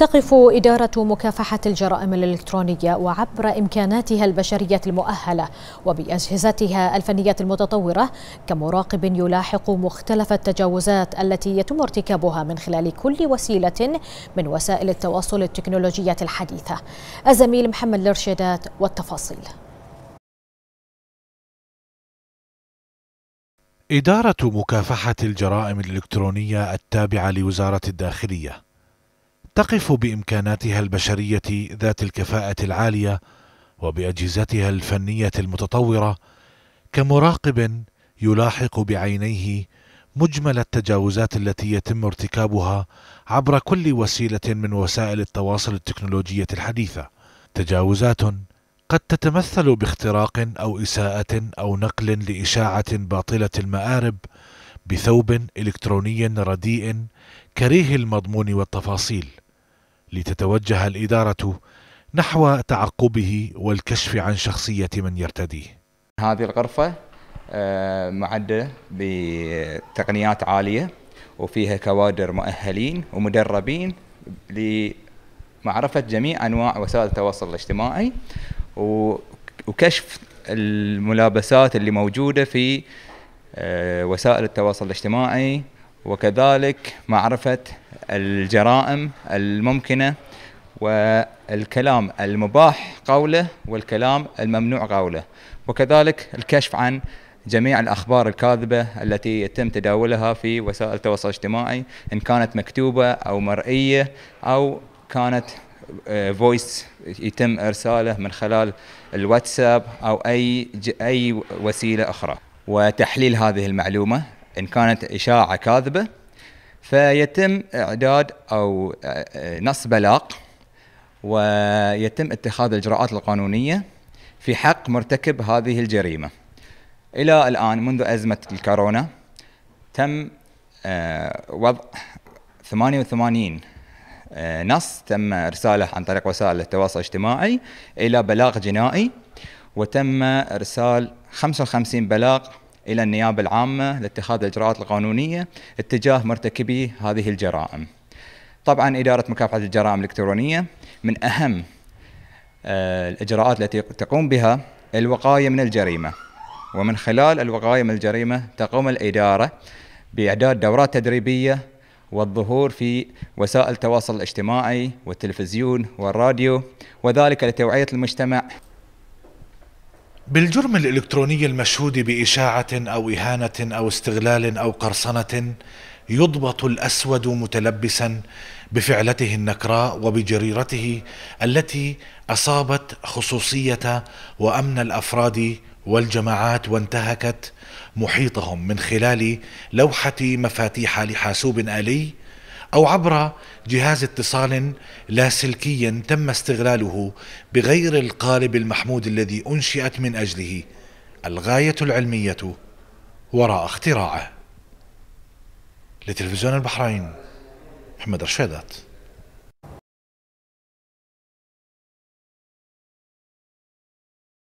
تقف إدارة مكافحة الجرائم الإلكترونية وعبر إمكاناتها البشرية المؤهلة وبأجهزتها الفنية المتطورة كمراقب يلاحق مختلف التجاوزات التي يتم ارتكابها من خلال كل وسيلة من وسائل التواصل التكنولوجية الحديثة الزميل محمد الإرشادات والتفاصيل إدارة مكافحة الجرائم الإلكترونية التابعة لوزارة الداخلية تقف بامكاناتها البشريه ذات الكفاءه العاليه وباجهزتها الفنيه المتطوره كمراقب يلاحق بعينيه مجمل التجاوزات التي يتم ارتكابها عبر كل وسيله من وسائل التواصل التكنولوجيه الحديثه تجاوزات قد تتمثل باختراق او اساءه او نقل لاشاعه باطله المارب بثوب الكتروني رديء كريه المضمون والتفاصيل لتتوجه الإدارة نحو تعقبه والكشف عن شخصية من يرتديه هذه الغرفة آه، معدة بتقنيات عالية وفيها كوادر مؤهلين ومدربين لمعرفة جميع أنواع وسائل التواصل الاجتماعي وكشف الملابسات اللي موجودة في آه، وسائل التواصل الاجتماعي وكذلك معرفة الجرائم الممكنة والكلام المباح قوله والكلام الممنوع قوله وكذلك الكشف عن جميع الأخبار الكاذبة التي يتم تداولها في وسائل التواصل الاجتماعي إن كانت مكتوبة أو مرئية أو كانت فويس آه، يتم ارساله من خلال الواتساب او اي اي وسيله اخرى وتحليل هذه المعلومه إن كانت إشاعة كاذبة فيتم إعداد أو آه، آه، نص بلاغ ويتم اتخاذ الإجراءات القانونية في حق مرتكب هذه الجريمة إلى الآن منذ أزمة الكورونا تم آه، وضع 88 نص تم ارساله عن طريق وسائل التواصل الاجتماعي الى بلاغ جنائي وتم ارسال 55 بلاغ الى النيابه العامه لاتخاذ الاجراءات القانونيه اتجاه مرتكبي هذه الجرائم. طبعا اداره مكافحه الجرائم الالكترونيه من اهم آه، الاجراءات التي تقوم بها الوقايه من الجريمه. ومن خلال الوقايه من الجريمه تقوم الاداره باعداد دورات تدريبيه والظهور في وسائل التواصل الاجتماعي والتلفزيون والراديو وذلك لتوعيه المجتمع بالجرم الإلكتروني المشهود بإشاعة أو إهانة أو استغلال أو قرصنة يضبط الأسود متلبسا بفعلته النكراء وبجريرته التي أصابت خصوصية وأمن الأفراد والجماعات وانتهكت محيطهم من خلال لوحة مفاتيح لحاسوب آلي أو عبر جهاز اتصال لاسلكي تم استغلاله بغير القالب المحمود الذي أنشئت من أجله الغاية العلمية وراء اختراعه لتلفزيون البحرين محمد رشيدات